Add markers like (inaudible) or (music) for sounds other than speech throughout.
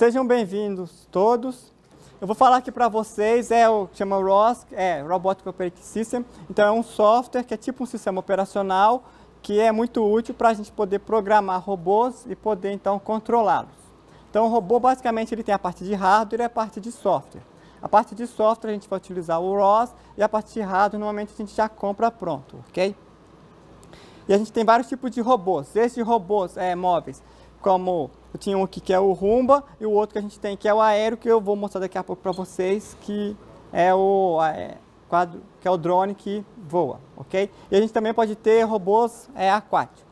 Sejam bem-vindos todos. Eu vou falar aqui para vocês, é o que chama ROS, é Robotic Operating System. Então é um software que é tipo um sistema operacional que é muito útil para a gente poder programar robôs e poder então controlá-los. Então o robô basicamente ele tem a parte de hardware e a parte de software. A parte de software a gente vai utilizar o ROS e a parte de hardware normalmente a gente já compra pronto, ok? E a gente tem vários tipos de robôs. Esses robôs é, móveis, como eu tinha um aqui que é o Rumba e o outro que a gente tem que é o Aéreo, que eu vou mostrar daqui a pouco para vocês, que é o é, quadro, que é o drone que voa, ok? E a gente também pode ter robôs é, aquáticos.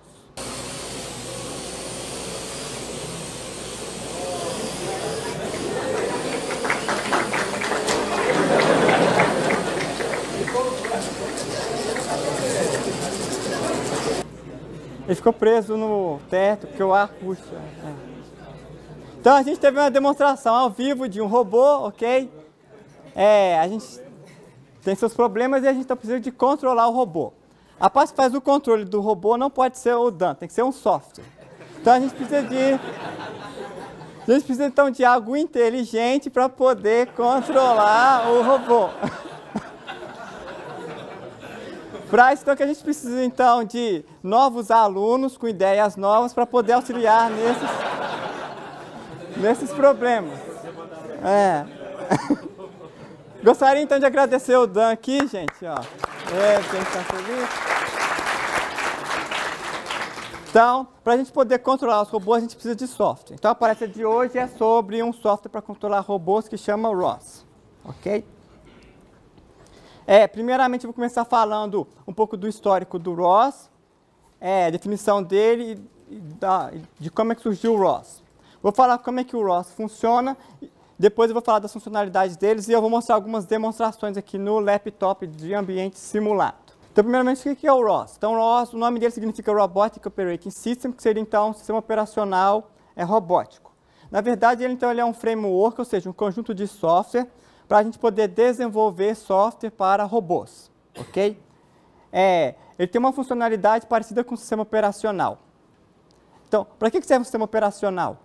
Ele ficou preso no teto, porque o ar puxa. É. Então a gente teve uma demonstração ao vivo de um robô, ok? É, a gente tem seus problemas e a gente está precisando de controlar o robô. A parte que faz o controle do robô não pode ser o Dan, tem que ser um software. Então a gente precisa de. A gente precisa então de algo inteligente para poder controlar o robô. (laughs) Para isso, então, que a gente precisa, então, de novos alunos com ideias novas para poder auxiliar nesses, nesses problemas. É. (laughs) Gostaria, então, de agradecer o Dan aqui, gente. Ó. É, gente tá feliz. Então, para a gente poder controlar os robôs, a gente precisa de software. Então, a palestra de hoje é sobre um software para controlar robôs que chama ROS. Ok? É, primeiramente, eu vou começar falando um pouco do histórico do ROS, é, definição dele e da, de como é que surgiu o ROS. Vou falar como é que o ROS funciona, depois eu vou falar das funcionalidades deles e eu vou mostrar algumas demonstrações aqui no laptop de ambiente simulado. Então, primeiramente, o que é o ROS? Então, o ROS, o nome dele significa Robotic Operating System, que seria, então, um sistema operacional é, robótico. Na verdade, ele, então, ele é um framework, ou seja, um conjunto de software para a gente poder desenvolver software para robôs, ok? É, ele tem uma funcionalidade parecida com o sistema operacional. Então, para que serve o sistema operacional?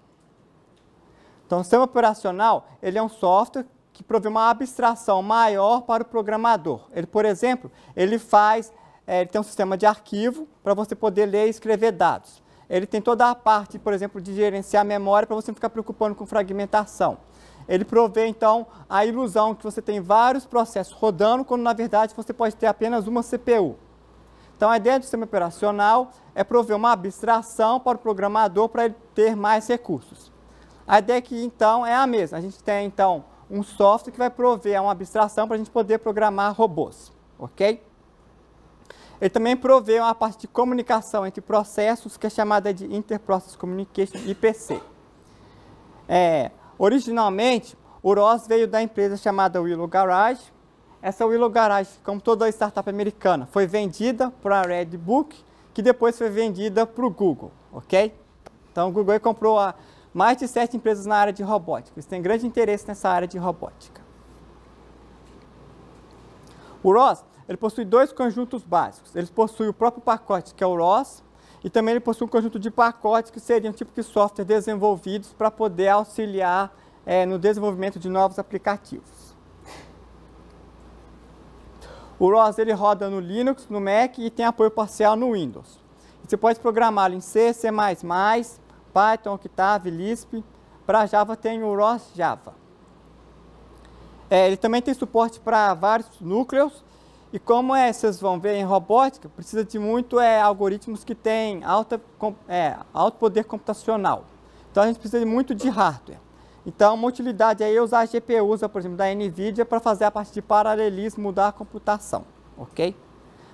Então, o sistema operacional ele é um software que provê uma abstração maior para o programador. Ele, por exemplo, ele faz, é, ele tem um sistema de arquivo para você poder ler e escrever dados. Ele tem toda a parte, por exemplo, de gerenciar memória para você não ficar preocupando com fragmentação. Ele provê então a ilusão que você tem vários processos rodando, quando na verdade você pode ter apenas uma CPU. Então a ideia do sistema operacional é prover uma abstração para o programador para ele ter mais recursos. A ideia aqui então é a mesma. A gente tem então um software que vai prover uma abstração para a gente poder programar robôs, ok? Ele também provê uma parte de comunicação entre processos que é chamada de Interprocess Communication, IPC. É, Originalmente, o ROS veio da empresa chamada Willow Garage. Essa Willow Garage, como toda startup americana, foi vendida para a Redbook, que depois foi vendida para o Google, ok? Então, o Google comprou a, mais de sete empresas na área de robótica. Eles têm grande interesse nessa área de robótica. O ROS ele possui dois conjuntos básicos. Ele possui o próprio pacote, que é o ROS, e também ele possui um conjunto de pacotes que seriam tipo de software desenvolvidos para poder auxiliar é, no desenvolvimento de novos aplicativos. O ROS ele roda no Linux, no Mac e tem apoio parcial no Windows. você pode programá-lo em C, C++, Python, Octave, Lisp. Para Java tem o ROS Java. É, ele também tem suporte para vários núcleos e como é, vocês vão ver em robótica, precisa de muito é, algoritmos que têm alta, é, alto poder computacional. Então a gente precisa de muito de hardware. Então uma utilidade aí é usar a GPUs, por exemplo, da NVIDIA para fazer a parte de paralelismo da computação, ok?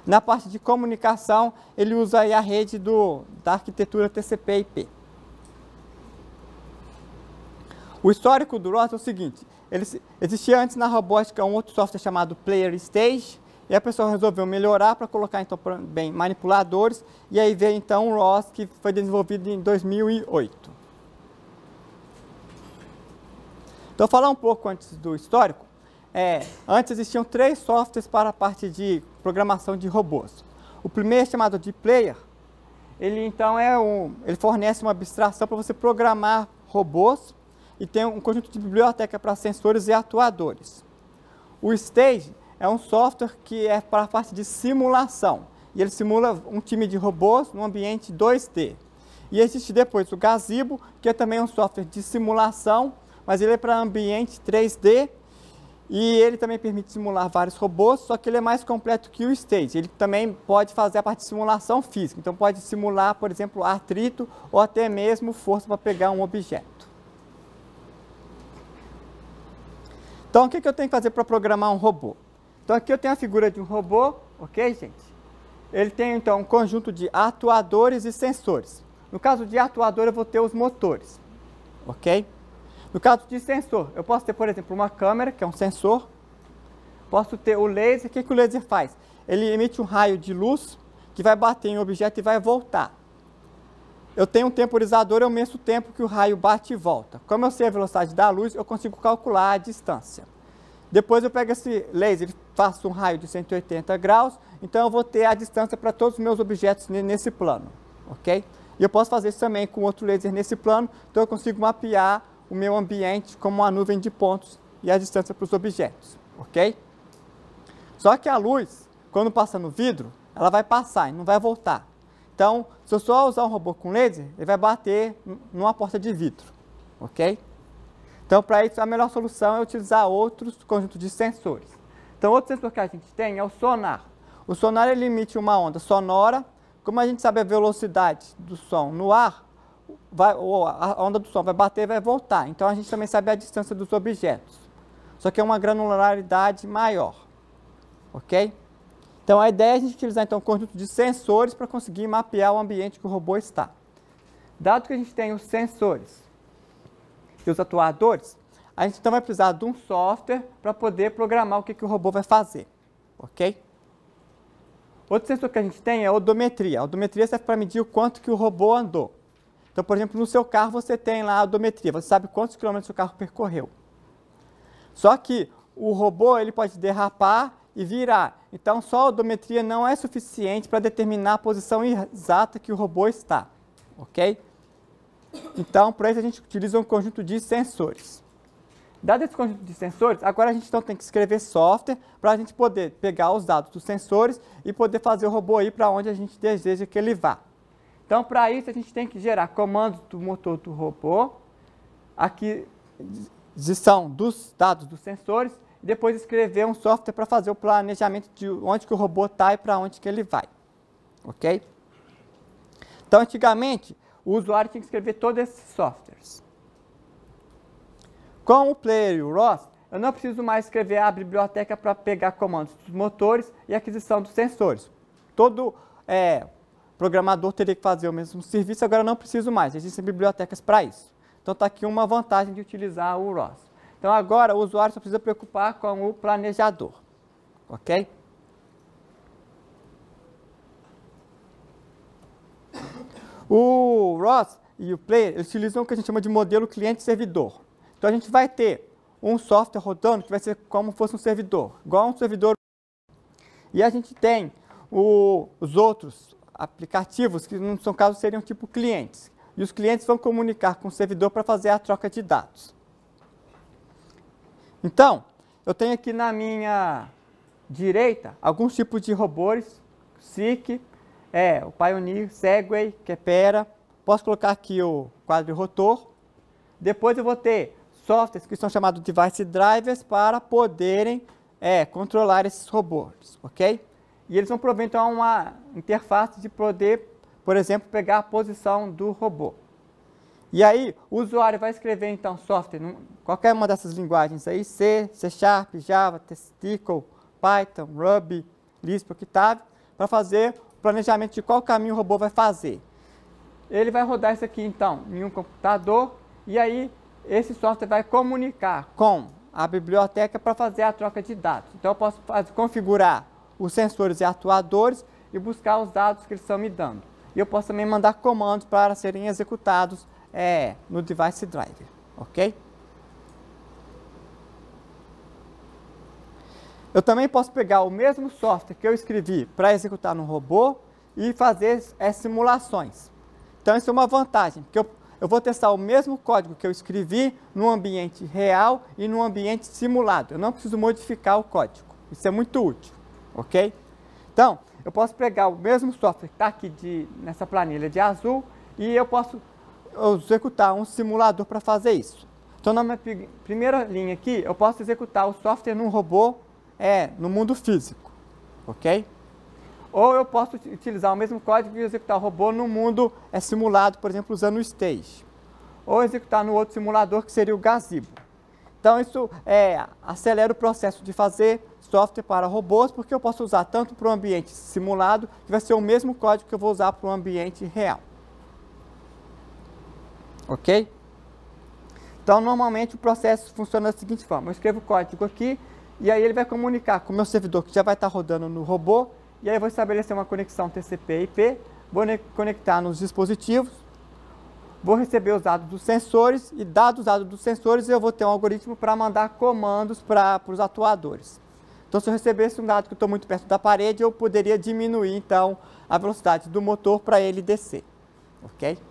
Na parte de comunicação, ele usa aí a rede do, da arquitetura TCP IP. O histórico do ROS é o seguinte, ele, existia antes na robótica um outro software chamado Player Stage, e a pessoa resolveu melhorar para colocar então bem manipuladores e aí veio então o ROS que foi desenvolvido em 2008. Então falar um pouco antes do histórico. É, antes existiam três softwares para a parte de programação de robôs. O primeiro chamado de player, ele então é um, ele fornece uma abstração para você programar robôs e tem um conjunto de biblioteca para sensores e atuadores. O stage é um software que é para a parte de simulação. E ele simula um time de robôs no ambiente 2D. E existe depois o Gazebo, que é também um software de simulação, mas ele é para ambiente 3D. E ele também permite simular vários robôs, só que ele é mais completo que o Stage. Ele também pode fazer a parte de simulação física. Então pode simular, por exemplo, atrito ou até mesmo força para pegar um objeto. Então o que eu tenho que fazer para programar um robô? Então aqui eu tenho a figura de um robô, ok, gente? Ele tem então um conjunto de atuadores e sensores. No caso de atuador, eu vou ter os motores, ok? No caso de sensor, eu posso ter, por exemplo, uma câmera, que é um sensor. Posso ter o laser. O que, que o laser faz? Ele emite um raio de luz que vai bater em um objeto e vai voltar. Eu tenho um temporizador, eu meço o tempo que o raio bate e volta. Como eu sei a velocidade da luz, eu consigo calcular a distância. Depois eu pego esse laser, faço um raio de 180 graus, então eu vou ter a distância para todos os meus objetos nesse plano, ok? E eu posso fazer isso também com outro laser nesse plano, então eu consigo mapear o meu ambiente como uma nuvem de pontos e a distância para os objetos, ok? Só que a luz, quando passa no vidro, ela vai passar e não vai voltar. Então, se eu só usar um robô com laser, ele vai bater numa porta de vidro, ok? Então, para isso, a melhor solução é utilizar outros conjuntos de sensores. Então, outro sensor que a gente tem é o sonar. O sonar ele emite uma onda sonora. Como a gente sabe a velocidade do som no ar, vai, a onda do som vai bater e vai voltar. Então, a gente também sabe a distância dos objetos. Só que é uma granularidade maior. Ok? Então, a ideia é a gente utilizar então, um conjunto de sensores para conseguir mapear o ambiente que o robô está. Dado que a gente tem os sensores e os atuadores, a gente então vai precisar de um software para poder programar o que, que o robô vai fazer, ok? Outro sensor que a gente tem é a odometria. A odometria serve para medir o quanto que o robô andou. Então, por exemplo, no seu carro você tem lá a odometria, você sabe quantos quilômetros o seu carro percorreu. Só que o robô ele pode derrapar e virar. Então, só a odometria não é suficiente para determinar a posição exata que o robô está, ok? Então, para isso a gente utiliza um conjunto de sensores. Dado esse conjunto de sensores, agora a gente então tem que escrever software para a gente poder pegar os dados dos sensores e poder fazer o robô ir para onde a gente deseja que ele vá. Então, para isso, a gente tem que gerar comandos do motor do robô, aqui são dos dados dos sensores, e depois escrever um software para fazer o planejamento de onde que o robô está e para onde que ele vai. Ok? Então, antigamente, o usuário tinha que escrever todos esses softwares. Com o player e o ROS, eu não preciso mais escrever a biblioteca para pegar comandos dos motores e aquisição dos sensores. Todo é, programador teria que fazer o mesmo serviço, agora eu não preciso mais, existem bibliotecas para isso. Então está aqui uma vantagem de utilizar o ROS. Então agora o usuário só precisa preocupar com o planejador, ok? O ROS e o Player utilizam o que a gente chama de modelo cliente-servidor. Então a gente vai ter um software rodando que vai ser como se fosse um servidor, igual a um servidor. E a gente tem o, os outros aplicativos que, no seu caso, seriam tipo clientes. E os clientes vão comunicar com o servidor para fazer a troca de dados. Então, eu tenho aqui na minha direita alguns tipos de robôs, SIC, é, o Pioneer, Segway, Kepera. Posso colocar aqui o quadro rotor. Depois eu vou ter softwares que são chamados device drivers para poderem é, controlar esses robôs, ok? E eles vão prover então uma interface de poder, por exemplo, pegar a posição do robô. E aí o usuário vai escrever então software, em qualquer uma dessas linguagens aí, C, C Sharp, Java, Testicle, Python, Ruby, Lisp, Octave, para fazer o planejamento de qual caminho o robô vai fazer. Ele vai rodar isso aqui então em um computador e aí esse software vai comunicar com a biblioteca para fazer a troca de dados. Então eu posso fazer, configurar os sensores e atuadores e buscar os dados que eles estão me dando. E eu posso também mandar comandos para serem executados é, no device driver, ok? Eu também posso pegar o mesmo software que eu escrevi para executar no robô e fazer as é, simulações. Então isso é uma vantagem, porque eu eu vou testar o mesmo código que eu escrevi no ambiente real e no ambiente simulado. Eu não preciso modificar o código. Isso é muito útil, ok? Então, eu posso pegar o mesmo software que está aqui de, nessa planilha de azul e eu posso executar um simulador para fazer isso. Então, na minha primeira linha aqui, eu posso executar o software num robô é, no mundo físico, ok? Ou eu posso utilizar o mesmo código e executar o robô no mundo é simulado, por exemplo, usando o Stage. Ou executar no outro simulador, que seria o Gazebo. Então, isso é, acelera o processo de fazer software para robôs, porque eu posso usar tanto para o ambiente simulado, que vai ser o mesmo código que eu vou usar para o ambiente real. Ok? Então, normalmente, o processo funciona da seguinte forma. Eu escrevo o código aqui, e aí ele vai comunicar com o meu servidor, que já vai estar rodando no robô, e aí vou estabelecer uma conexão TCP/IP, vou conectar nos dispositivos, vou receber os dados dos sensores e dados dados dos sensores eu vou ter um algoritmo para mandar comandos para os atuadores. Então, se eu recebesse um dado que eu estou muito perto da parede, eu poderia diminuir então a velocidade do motor para ele descer, ok?